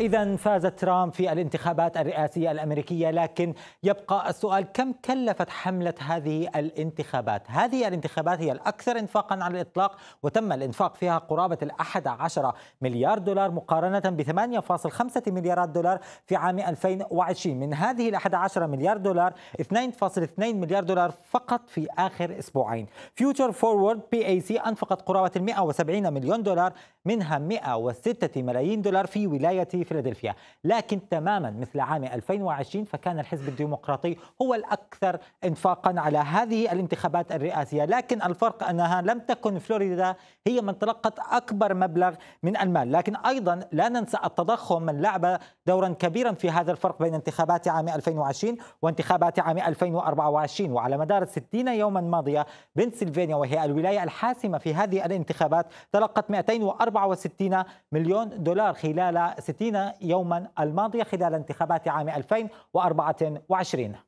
إذا فاز ترامب في الانتخابات الرئاسية الأمريكية لكن يبقى السؤال كم كلفت حملة هذه الانتخابات؟ هذه الانتخابات هي الأكثر إنفاقا على الإطلاق وتم الإنفاق فيها قرابة الأحد عشر مليار دولار مقارنة ب 8.5 مليارات دولار في عام 2020 من هذه الأحد عشر مليار دولار 2.2 مليار دولار فقط في آخر أسبوعين فيوتشر فورورد بي أي سي أنفقت قرابة 170 مليون دولار منها 106 ملايين دولار في ولاية فيلادلفيا لكن تماما مثل عام 2020 فكان الحزب الديمقراطي هو الأكثر انفاقا على هذه الانتخابات الرئاسية لكن الفرق أنها لم تكن فلوريدا هي من تلقت أكبر مبلغ من المال لكن أيضا لا ننسى التضخم من لعب دورا كبيرا في هذا الفرق بين انتخابات عام 2020 وانتخابات عام 2024 وعلى مدار 60 يوما ماضية بنسلفانيا وهي الولاية الحاسمة في هذه الانتخابات تلقت 264 مليون دولار خلال 60 يوما الماضية خلال انتخابات عام 2024